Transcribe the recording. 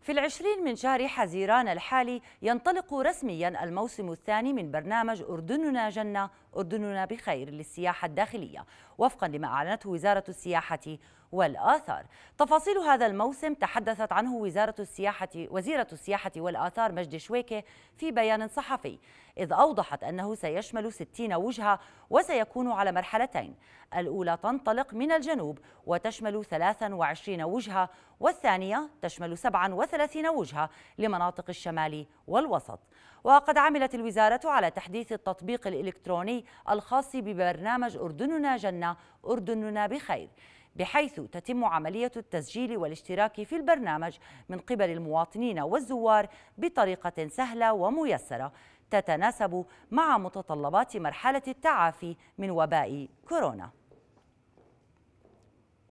في العشرين من شهر حزيران الحالي ينطلق رسميا الموسم الثاني من برنامج أردننا جنة أردننا بخير للسياحة الداخلية وفقا لما أعلنته وزارة السياحة والآثار تفاصيل هذا الموسم تحدثت عنه وزارة السياحة وزيرة السياحة والآثار مجد شويكة في بيان صحفي إذ أوضحت أنه سيشمل 60 وجهة وسيكون على مرحلتين الأولى تنطلق من الجنوب وتشمل 23 وجهة والثانية تشمل 37 30 وجهة لمناطق الشمال والوسط وقد عملت الوزارة على تحديث التطبيق الإلكتروني الخاص ببرنامج أردننا جنة أردننا بخير بحيث تتم عملية التسجيل والاشتراك في البرنامج من قبل المواطنين والزوار بطريقة سهلة وميسرة تتناسب مع متطلبات مرحلة التعافي من وباء كورونا